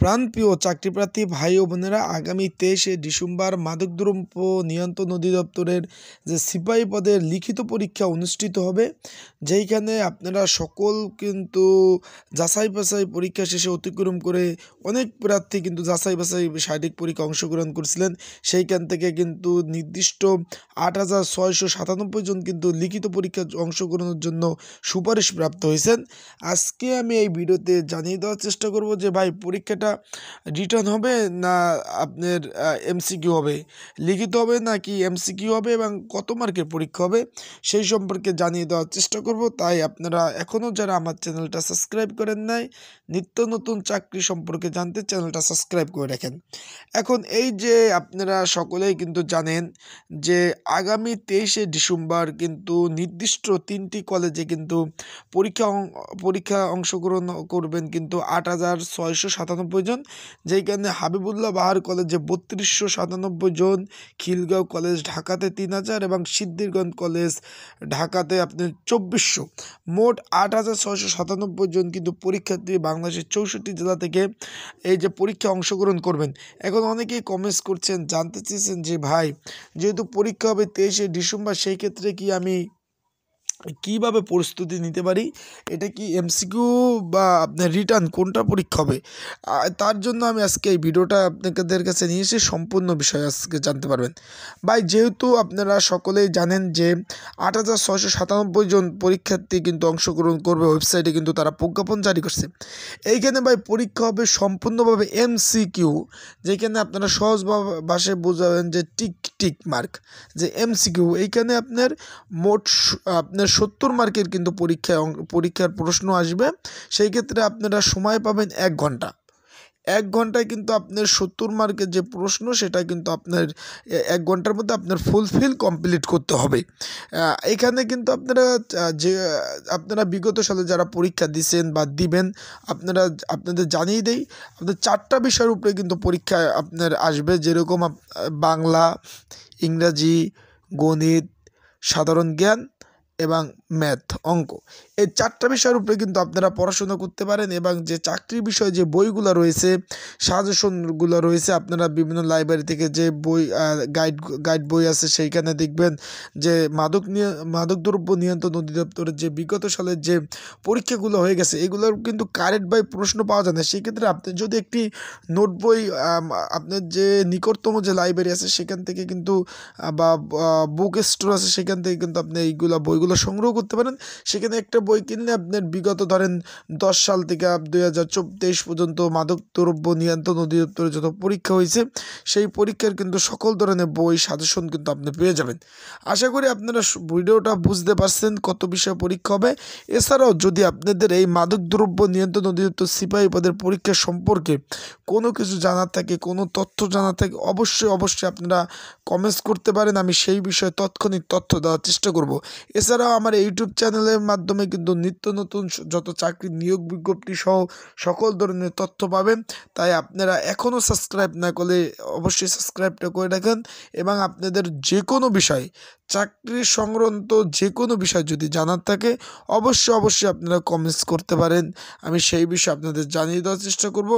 প্রাণপ্রিয় চাকরিপ্রার্থী ভাই ও বোনেরা আগামী তেইশে ডিসেম্বর মাদকদ্রব্য নিয়ন্ত্রণ অধিদপ্তরের যে সিপাহী পদের লিখিত পরীক্ষা অনুষ্ঠিত হবে যেইখানে আপনারা সকল কিন্তু যাচাই বাছাই পরীক্ষা শেষে অতিক্রম করে অনেক প্রার্থী কিন্তু যাচাই বাছাই শারীরিক পরীক্ষা অংশগ্রহণ করছিলেন সেইখান থেকে কিন্তু নির্দিষ্ট আট হাজার ছয়শো সাতানব্বই জন কিন্তু লিখিত পরীক্ষা অংশগ্রহণের জন্য সুপারিশ প্রাপ্ত হয়েছেন আজকে আমি এই ভিডিওতে জানিয়ে দেওয়ার চেষ্টা করব যে ভাই পরীক্ষাটা এটা রিটার্ন হবে না আপনার এমসিকিউ হবে লিখিত হবে না কি এমসিকিউ হবে এবং কত মার্কের পরীক্ষা হবে সেই সম্পর্কে জানিয়ে দেওয়ার চেষ্টা করব তাই আপনারা এখনও যারা আমার চ্যানেলটা সাবস্ক্রাইব করেন নাই নিত্য নতুন চাকরি সম্পর্কে জানতে চ্যানেলটা সাবস্ক্রাইব করে রাখেন এখন এই যে আপনারা সকলেই কিন্তু জানেন যে আগামী তেইশে ডিসেম্বর কিন্তু নির্দিষ্ট তিনটি কলেজে কিন্তু পরীক্ষা পরীক্ষা অংশগ্রহণ করবেন কিন্তু আট হাজার ছয়শো সাতানব্বই জন যেখানে হাবিবুল্লাহ বাহার কলেজে বত্রিশশো সাতানব্বই জন খিলগাঁও কলেজ ঢাকাতে তিন হাজার এবং সিদ্ধিরগঞ্জ কলেজ ঢাকাতে আপনি চব্বিশশো মোট আট হাজার ছশো সাতানব্বই জন কিন্তু পরীক্ষার্থী বাংলাদেশের চৌষট্টি জেলা থেকে এই যে পরীক্ষা অংশগ্রহণ করবেন এখন অনেকেই কমেন্টস করছেন জানতে চেয়েছেন যে ভাই যেহেতু পরীক্ষা হবে তেইশে ডিসেম্বর সেই ক্ষেত্রে কি আমি কিভাবে প্রস্তুতি নিতে পারি এটা কি এমসিকিউ বা আপনার রিটার্ন কোনটা পরীক্ষা হবে তার জন্য আমি আজকে এই ভিডিওটা আপনাদের কাছে নিয়ে এসে সম্পূর্ণ বিষয় আজকে জানতে পারবেন ভাই যেহেতু আপনারা সকলেই জানেন যে আট হাজার ছশো সাতানব্বই জন পরীক্ষার্থী কিন্তু অংশগ্রহণ করবে ওয়েবসাইটে কিন্তু তারা প্রজ্ঞাপন জারি করছে এইখানে ভাই পরীক্ষা হবে সম্পূর্ণভাবে এমসিকিউ যেখানে আপনারা সহজ ভাষায় বোঝাবেন যে টিক টিক মার্ক যে এমসিকিউ এইখানে আপনার মোট আপনার সত্তর মার্কের কিন্তু পরীক্ষায় পরীক্ষার প্রশ্ন আসবে সেই ক্ষেত্রে আপনারা সময় পাবেন এক ঘন্টা এক ঘন্টায় কিন্তু আপনার সত্তর মার্কের যে প্রশ্ন সেটা কিন্তু আপনার এক ঘন্টার মধ্যে আপনার ফুলফিল কমপ্লিট করতে হবে এখানে কিন্তু আপনারা যে আপনারা বিগত সালে যারা পরীক্ষা দিচ্ছেন বা দিবেন আপনারা আপনাদের জানিয়ে দেই আপনাদের চারটা বিষয়ের উপরে কিন্তু পরীক্ষা আপনার আসবে যেরকম বাংলা ইংরাজি গণিত সাধারণ জ্ঞান এবং ম্যাথ অঙ্ক এই চারটা বিষয়ের উপরে কিন্তু আপনারা পড়াশোনা করতে পারেন এবং যে চাকরির বিষয়ে যে বইগুলো রয়েছে সাজেশনগুলো রয়েছে আপনারা বিভিন্ন লাইব্রেরি থেকে যে বই গাইড গাইড বই আছে সেইখানে দেখবেন যে মাদক নিয়ে মাদকদ্রব্য নিয়ন্ত্রণ অধিদপ্তরের যে বিগত সালের যে পরীক্ষাগুলো হয়ে গেছে এগুলোর কিন্তু কারেন্ট বাই প্রশ্ন পাওয়া যায় না সেক্ষেত্রে আপনি যদি একটি নোট বই আপনার যে নিকটতম যে লাইব্রেরি আছে সেখান থেকে কিন্তু বা বুক স্টোর আছে সেখান থেকে কিন্তু আপনি এইগুলো বইগুলো সংগ্রহ করতে পারেন সেখানে একটা বই কিনলে আপনার বিগত ধরেন দশ সাল থেকে দুই হাজার চব্বিশ পর্যন্ত মাদক দ্রব্য নিয়ন্ত্রণ অধিদপ্তরে যত পরীক্ষা হয়েছে সেই পরীক্ষার কিন্তু সকল ধরনের বই সাজেশন কিন্তু আপনি পেয়ে যাবেন আশা করি আপনারা ভিডিওটা বুঝতে পারছেন কত বিষয়ে পরীক্ষা হবে এছাড়াও যদি আপনাদের এই মাদক দ্রব্য নিয়ন্ত্রণ অধিদপ্তর সিপাহী পদের পরীক্ষা সম্পর্কে কোনো কিছু জানার থাকে কোনো তথ্য জানার থাকে অবশ্যই অবশ্যই আপনারা কমেন্টস করতে পারেন আমি সেই বিষয়ে তৎক্ষণিক তথ্য দেওয়ার চেষ্টা করব এছাড়াও আমার ইউটিউব চ্যানেলের মাধ্যমে কিন্তু নিত্য নতুন যত চাকরি নিয়োগ বিজ্ঞপ্তি সহ সকল ধরনের তথ্য পাবেন তাই আপনারা এখনও সাবস্ক্রাইব না করলে অবশ্যই সাবস্ক্রাইবটা করে রাখেন এবং আপনাদের যে কোনো বিষয় চাকরি সংক্রান্ত যে কোনো বিষয় যদি জানার থাকে অবশ্যই অবশ্যই আপনারা কমেন্টস করতে পারেন আমি সেই বিষয়ে আপনাদের জানিয়ে দেওয়ার চেষ্টা করব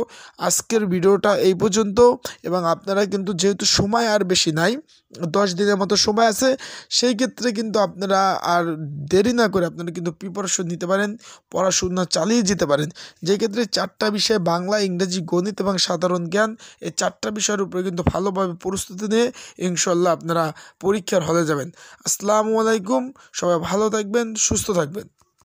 আজকের ভিডিওটা এই পর্যন্ত এবং আপনারা কিন্তু যেহেতু সময় আর বেশি নাই দশ দিনের মতো সময় আছে সেই ক্ষেত্রে কিন্তু আপনারা আর দেরি না করে আপনারা কিন্তু প্রিপারেশন পরামর্শ নিতে পারেন পড়াশোনা চালিয়ে যেতে পারেন যে ক্ষেত্রে চারটা বিষয়ে বাংলা ইংরেজি গণিত এবং সাধারণ জ্ঞান এই চারটা বিষয়ের উপরে কিন্তু ভালোভাবে প্রস্তুতি নিয়ে ইনশাল্লাহ আপনারা পরীক্ষার হলে যাবেন আসসালামু আলাইকুম সবাই ভালো থাকবেন সুস্থ থাকবেন